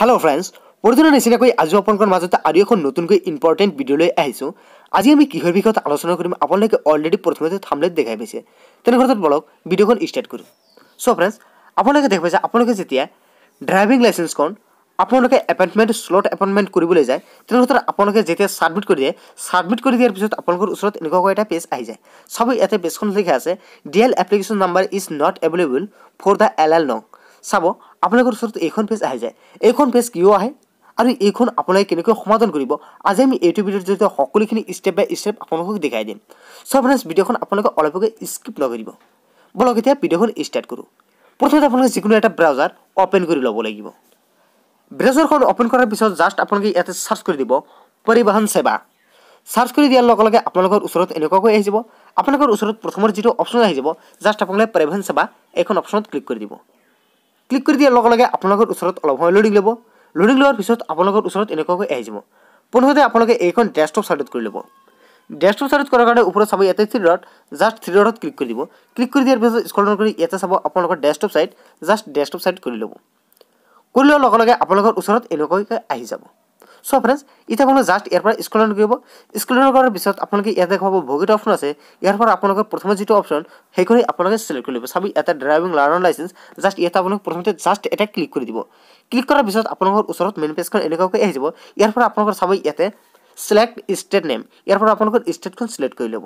hello' friends পৰিধানৰ নিচিনাকৈ আজিও আপোনালোকৰ মাজত আৰু এখন নতুনকৈ ইম্পৰ্টেণ্ট ভিডিঅ'লৈ আহিছোঁ আজি আমি কিহৰ বিষয়ত আলোচনা কৰিম আপোনালোকে অলৰেডি প্ৰথমতে থামলেট দেখাই পাইছে তেনে ক্ষেত্ৰত বলক ভিডিঅ'খন ষ্টাৰ্ট কৰোঁ চ' ফ্ৰেণ্ডছ আপোনালোকে দেখা পাইছে আপোনালোকে যেতিয়া ড্ৰাইভিং লাইচেঞ্চখন আপোনালোকে এপইণ্টমেণ্ট শ্লট এপইণ্টমেণ্ট কৰিবলৈ যায় তেনে ক্ষেত্ৰত আপোনালোকে যেতিয়া ছাবমিট কৰি দিয়ে ছাবমিট কৰি দিয়াৰ পিছত আপোনালোকৰ ওচৰত এনেকুৱাকৈ এটা পেজ আহি যায় চাব ইয়াতে পেজখন লিখা আছে D L application number is not available for the L L no চাব আপোনালোকৰ ওচৰত এইখন পেজ আহি যায় এইখন পেজ কিয় আহে আৰু এইখন আপোনালোকে কেনেকৈ সমাধান কৰিব আজি আমি এইটো ভিডিঅ'ৰ জৰিয়তে সকলোখিনি ষ্টেপ বাই ষ্টেপ আপোনালোকক দেখাই দিম চ' আপোনাৰ ভিডিঅ'খন আপোনালোকে অলপকে স্কিপ নকৰিব বলক এতিয়া ভিডিঅ'খন ষ্টাৰ্ট কৰোঁ প্ৰথমতে আপোনালোকে যিকোনো এটা ব্ৰাউজাৰ অ'পেন কৰি ল'ব লাগিব ব্ৰাউজাৰখন অ'পেন কৰাৰ পিছত জাষ্ট আপোনালোকে ইয়াতে চাৰ্চ কৰি দিব পৰিবহণ সেৱা চাৰ্চ কৰি দিয়াৰ লগে লগে আপোনালোকৰ ওচৰত এনেকুৱাকৈ আহি যাব আপোনালোকৰ ওচৰত প্ৰথমৰ যিটো অপশ্যন আহি যাব জাষ্ট আপোনালোকে পৰিবহণ সেৱা এইখন অপশ্যনত ক্লিক কৰি দিব ক্লিক কৰি দিয়াৰ লগে লগে আপোনালোকৰ ওচৰত অলপ সময় লৰি ল'ব লৰি লোৱাৰ পিছত আপোনালোকৰ ওচৰত এনেকুৱাকৈ আহি যাব প্ৰথমতে আপোনালোকে এইখন ডেস্কটপ চাৰ্ট কৰি ল'ব ডেস্কটপ চাৰ্ট কৰাৰ কাৰণে ওপৰত চাব ইয়াতে থ্ৰী ডট জাষ্ট থ্ৰী ডটত ক্লিক কৰি দিব ক্লিক কৰি দিয়াৰ পিছত স্কল কৰি ইয়াতে চাব আপোনালোকৰ desktop site just desktop site কৰি ল'ব কৰি লোৱাৰ লগে লগে আপোনালোকৰ ওচৰত এনেকুৱাকৈ আহি যাব চ' ফ্ৰেণ্ডছ এতিয়া আপোনালোকে জাষ্ট ইয়াৰ পৰা স্ক্ৰলত গৈ স্ক্ৰলত কৰাৰ পিছত আপোনালোকে ইয়াতে দেখা পাব বহুকেইটা অপশ্যন আছে ইয়াৰ পৰা আপোনালোকৰ প্ৰথমে যিটো অপশ্যন সেইখনেই আপোনালোকে চিলেক্ট কৰি ল'ব চাবি এটা ড্ৰাইভিং লাৰ্ণাৰ লাইচেঞ্চ জাষ্ট ইয়াতে আপোনালোকে প্ৰথমতে জাষ্ট এটা ক্লিক কৰি দিব ক্লিক কৰাৰ পিছত আপোনালোকৰ ওচৰত মেইন পেজখন এনেকুৱাকৈ আহি যাব ইয়াৰ পৰা আপোনালোকৰ চাব ইয়াতে চিলেক্ট ষ্টেট নেম ইয়াৰ পৰা আপোনালোকৰ ষ্টেটখন চিলেক্ট কৰি ল'ব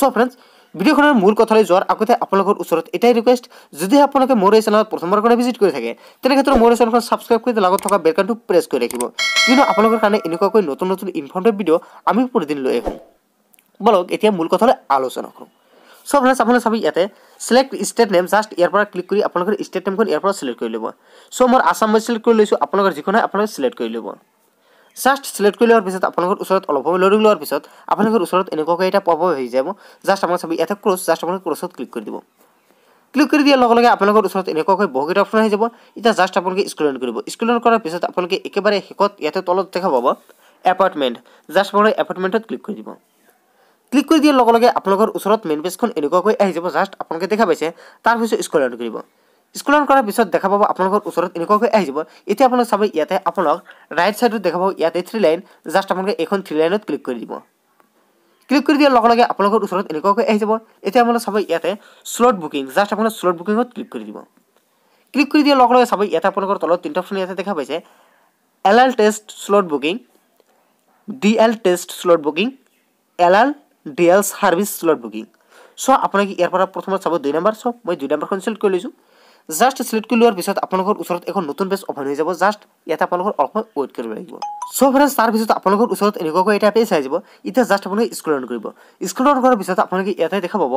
চ' ফ্ৰেণ্ডছ ভিডিঅ'খনৰ মূল কথালৈ যোৱাৰ আগতে আপোনালোকৰ ওচৰত এটাই ৰিকুৱেষ্ট যদিহে আপোনালোকে মোৰ এই চেনেলত প্ৰথমবাৰৰ কাৰণে ভিজিট কৰি থাকে তেনে ক্ষেত্ৰত মোৰ এই চেনেলখন ছাবস্ক্ৰাইব কৰি লগত থকা বেলকানটো প্ৰেছ কৰি ৰাখিব কিন্তু আপোনালোকৰ কাৰণে এনেকুৱাকৈ নতুন নতুন ইনফৰ্মেটিভ ভিডিঅ' আমি প্ৰতিদিন লৈ আহোঁ বলক এতিয়া মূল কথালৈ আলোচনা কৰোঁ চ' ফ্ৰেণ্ডছ আপোনালোকে চাবি ইয়াতে ছিলেক্ট ষ্টেট নেম জাষ্ট ইয়াৰ পৰা ক্লিক কৰি আপোনালোকৰ ষ্টেট নেমখন ইয়াৰ পৰা ছিলেক্ট কৰি ল'ব চ' মই আছাম মই ছিলেক্ট কৰি লৈছোঁ আপোনালোকৰ যিখন হয় আপোনালোকে ছিলেক্ট কৰি ল'ব জাষ্ট চিলেক্ট কৰি লোৱাৰ পিছত আপোনালোকৰ ওচৰত অলপ সময় লৰি লোৱাৰ পিছত আপোনালোকৰ ওচৰত এনেকুৱাকৈ এটা পপ হৈ যাব জাষ্ট আমাৰ চাবি এটা ক্ৰছ জাষ্ট আপোনালোকে ক্ৰছত ক্লিক কৰি দিব ক্লিক কৰি দিয়াৰ লগে লগে আপোনালোকৰ ওচৰত এনেকুৱাকৈ বহুকেইটা অপশ্যন আহি যাব এতিয়া জাষ্ট আপোনালোকে স্ক্ৰলন কৰিব স্ক্ৰলন কৰাৰ পিছত আপোনালোকে একেবাৰে শেষত ইয়াতে তলত দেখা পাব এপাৰ্টমেণ্ট জাষ্ট আপোনালোকে এপাৰ্টমেণ্টত ক্লিক কৰি দিব ক্লিক কৰি দিয়াৰ লগে লগে আপোনালোকৰ ওচৰত মেইন পেজখন এনেকুৱাকৈ আহি যাব জাষ্ট আপোনালোকে দেখা পাইছে তাৰপিছত স্ক্ৰলন কৰিব স্কুলন কৰাৰ পিছত দেখা পাব আপোনালোকৰ ওচৰত এনেকুৱাকৈ আহি যাব এতিয়া আপোনালোকে চাব ইয়াতে আপোনাক ৰাইট চাইডত দেখা পাব ইয়াতে থ্ৰী লাইন জাষ্ট আপোনালোকে এইখন থ্ৰী লাইনত ক্লিক কৰি দিব ক্লিক কৰি দিয়াৰ লগে লগে আপোনালোকৰ ওচৰত এনেকুৱাকৈ আহি যাব এতিয়া আপোনালোকে চাব ইয়াতে শ্লট বুকিং জাষ্ট আপোনালোকে শ্লট বুকিঙত ক্লিক কৰি দিব ক্লিক কৰি দিয়াৰ লগে লগে চাব ইয়াতে আপোনালোকৰ তলত তিনিটা অপশ্যন ইয়াতে দেখা পাইছে L L test slot booking D L test slot booking L L D L service slot booking so' আপোনালোকে ইয়াৰ পৰা প্ৰথমত চাব দুই নম্বৰ চ' মই দুই নম্বৰখন চিলেক্ট কৰি লৈছোঁ জাষ্ট চিলেক্ট লোৱাৰ পিছত আপোনালোকৰ ওচৰত এখন নতুন পেজ অপেন হৈ যাব জাষ্ট ইয়াত আপোনালোকৰ অলপ ৱেইট কৰিব লাগিব চ' ফ্ৰেণ্ডছ তাৰপিছত আপোনালোকৰ ওচৰত এনেকুৱাকৈ এটা পেজ আহি যাব এতিয়া জাষ্ট আপোনালোকে স্ক্ৰল অন কৰিব স্ক্ৰল অন কৰাৰ পিছত আপোনালোকে ইয়াতে দেখা পাব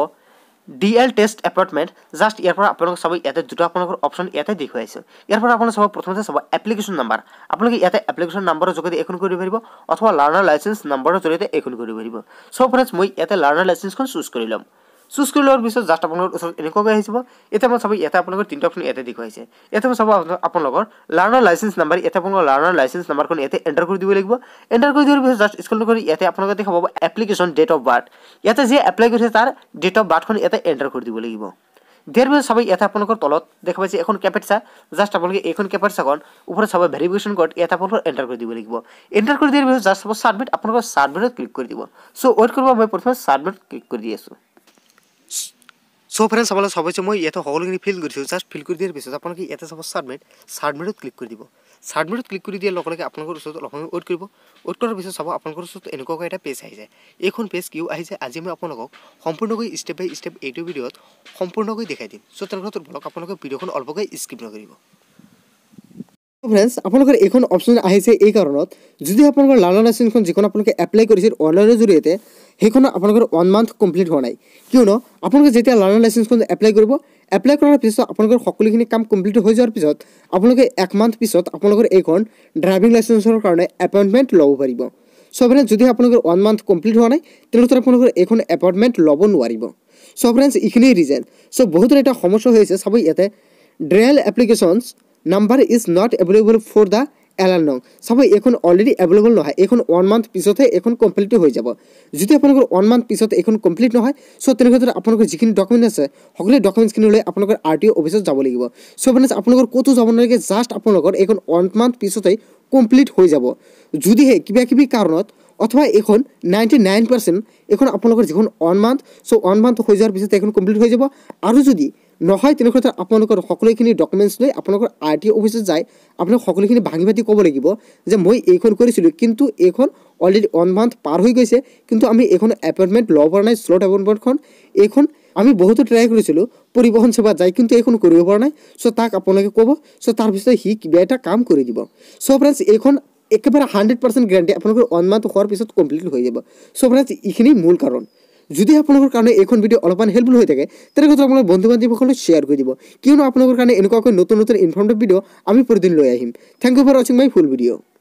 D L test appointment just ইয়াৰ পৰা আপোনালোকে চাব ইয়াতে দুটা আপোনালোকৰ অপশ্যন ইয়াতে দেখুৱাইছে ইয়াৰ পৰা আপোনালোকে চাব প্ৰথমতে চাব এপ্লিকেশ্যন নাম্বাৰ আপোনালোকে ইয়াতে এপ্লিকেশ্যন নাম্বাৰৰ যোগেদি এইখন কৰিব পাৰিব অথবা লাৰ্ণাৰ লাইচেঞ্চ নাম্বাৰৰ জৰিয়তে এইখন কৰিব পাৰিব চ' ফ্ৰেণ্ডছ মই ইয়াতে লাৰ্ণাৰ লাইচেঞ্চখন চুজ কৰি ল'ম চুজ কৰি লোৱাৰ পিছত জাষ্ট আপোনালোকৰ ওচৰত এনেকুৱাকৈ আহিছিব এতিয়া মই চাব ইয়াতে আপোনালোকৰ তিনিটা অপশ্যন ইয়াতে দেখুৱাইছে ইয়াতে মই চাব আপোনালোকৰ লাৰ্ণাৰ লাইচেঞ্চ নাম্বাৰ ইয়াতে আপোনালোকৰ লাৰ্ণাৰ লাইচেঞ্চ নাম্বাৰখন ইয়াতে এণ্টাৰ কৰি দিব লাগিব এণ্টাৰ কৰি দিয়াৰ পিছত জাষ্ট স্কুল কৰি ইয়াতে আপোনালোকে দেখা পাব এপ্লিকেশ্যন ডেট অফ বাৰ্থ ইয়াতে যে এপ্লাই কৰিছে তাৰ ডেট অফ বাৰ্থখন ইয়াতে এণ্টাৰ কৰি দিব লাগিব দিয়াৰ পিছত চাব ইয়াতে আপোনালোকৰ তলত দেখা পাইছে এখন কেপেট চা জাষ্ট আপোনালোকে এইখন কেপেট চাখন ওপৰত চাব ভেৰিফিকেশ্যন কৰ্ড ইয়াতে আপোনালোকৰ এণ্টাৰ কৰি দিব লাগিব এণ্টাৰ কৰি দিয়াৰ পিছত জাষ্ট চাব ছাবমিট আপোনালোকৰ ছাবমিটত ক্লিক কৰি দিব চ' ৱেইট কৰিব মই প্ৰথমে ছাবমিট ক্লিক কৰি দি আছোঁ চ' ফ্ৰেণ্ড চাবলৈ সবেছে মই ইয়াতে সকলোখিনি ফিল কৰিছোঁ জাষ্ট ফিল কৰি দিয়াৰ পিছত আপোনালোকে ইয়াতে চাব ছাবমিট ছাবমিটত ক্লিক কৰি দিব ছাবমিটত ক্লিক কৰি দিয়াৰ লগে লগে আপোনালোকৰ ওচৰত অলপ সময় ৱেইট কৰিব ৱেইট কৰাৰ পিছত চাব আপোনালোকৰ ওচৰত এনেকুৱাকৈ এটা পেজ আহি যায় এইখন পেজ কিয় আহি যায় আজি মই আপোনালোকক সম্পূৰ্ণকৈ ষ্টেপ বাই ষ্টেপ এইটো ভিডিঅ'ত সম্পূৰ্ণকৈ দেখাই দিম চ' ব্লক ব্লগ ভিডিঅ'খন অলপকৈ স্কিপ নকৰিব ফ্ৰেণ্ডছ আপোনালোকৰ এইখন অপচন আহিছে এই কাৰণত যদি আপোনালোকৰ লালন লাইচেঞ্চখন যিখন আপোনালোকে এপ্লাই কৰিছিল অনলাইনৰ জৰিয়তে সেইখন আপোনালোকৰ ওৱান মান্থ কমপ্লিট হোৱা নাই কিয়নো আপোনালোকে যেতিয়া লালন লাইচেঞ্চখন এপ্লাই কৰিব এপ্লাই কৰাৰ পিছত আপোনালোকৰ সকলোখিনি কাম কমপ্লিট হৈ যোৱাৰ পিছত আপোনালোকে এক মান্থ পিছত আপোনালোকৰ এইখন ড্ৰাইভিং লাইচেঞ্চৰ কাৰণে এপইণ্টমেণ্ট ল'ব পাৰিব চ' ফ্ৰেণ্ডছ যদি আপোনালোকৰ ওৱান মান্থ কমপ্লিট হোৱা নাই তেনেহ'লে আপোনালোকৰ এইখন এপইণ্টমেণ্ট ল'ব নোৱাৰিব চ' ফ্ৰেণ্ডছ এইখিনিয়ে ৰিজেন চ' বহুতৰ এটা সমস্যা হৈ আছে চাব ইয়াতে ড্ৰেল applications number is not available for the এলাৰ লং চাব এইখন অলৰেডি এভেইলেবল নহয় এইখন ওৱান মান্থ পিছতহে এইখন কমপ্লিট হৈ যাব যদি আপোনালোকৰ ওৱান মান্থ পিছত এইখন কমপ্লিট নহয় চ' তেনে ক্ষেত্ৰত আপোনালোকৰ যিখিনি ডকুমেণ্ট আছে সকলো ডকুমেণ্টছখিনি লৈ আপোনালোকৰ আৰ টি অ' অফিচত যাব লাগিব চ' মানে আপোনালোকৰ ক'তো যাব নালাগে জাষ্ট আপোনালোকৰ এইখন ওৱান মান্থ পিছতে কমপ্লিট হৈ যাব যদিহে কিবা কিবি কাৰণত অথবা এইখন নাইণ্টি নাইন পাৰ্চেণ্ট এইখন আপোনালোকৰ যিখন one month so' one month হৈ যোৱাৰ পিছত এইখন কমপ্লিট হৈ যাব আৰু যদি নহয় তেনেকুৱা তেনেক্ষেত্ৰত আপোনালোকৰ সকলোখিনি ডকুমেণ্টছ লৈ আপোনালোকৰ আৰ টি অ' অফিচত যায় আপোনালোক সকলোখিনি ভাঙি ভাতি ক'ব লাগিব যে মই এইখন কৰিছিলোঁ কিন্তু এইখন অলৰেডি ওৱান মান্থ পাৰ হৈ গৈছে কিন্তু আমি এইখন এপইণ্টমেণ্ট ল'ব পৰা নাই শ্লট এপইণ্টমেণ্টখন এইখন আমি বহুতো ট্ৰাই কৰিছিলোঁ পৰিবহণ সেৱাত যায় কিন্তু এইখন কৰিব পৰা নাই চ' তাক আপোনালোকে ক'ব চ' তাৰপিছতে সি কিবা এটা কাম কৰি দিব চ' ফ্ৰেণ্ডছ এইখন একেবাৰে হাণ্ড্ৰেড পাৰ্চেণ্ট গেৰাণ্টি আপোনালোকৰ ওৱান মান্থ হোৱাৰ পিছত কমপ্লিট হৈ যাব চ' ফ্ৰেণ্ডছ এইখিনি মূল কাৰণ যদি আপোনালোকৰ কাৰণে এইখন ভিডিঅ' অলপমান হেল্পফুল হৈ থাকে তেনেহ'লে আপোনালোকৰ বন্ধু বান্ধৱসকলে শ্বেয়াৰ কৰি দিব কিয়নো আপোনালোকৰ কাৰণে এনেকুৱাকৈ নতুন নতুন ইনফৰ্মেটিভ ভিডিঅ' আমি প্ৰতিদিন লৈ আহিম থেংক ইউ ফৰ ৱাচিং মাই ফুল ভিডিঅ'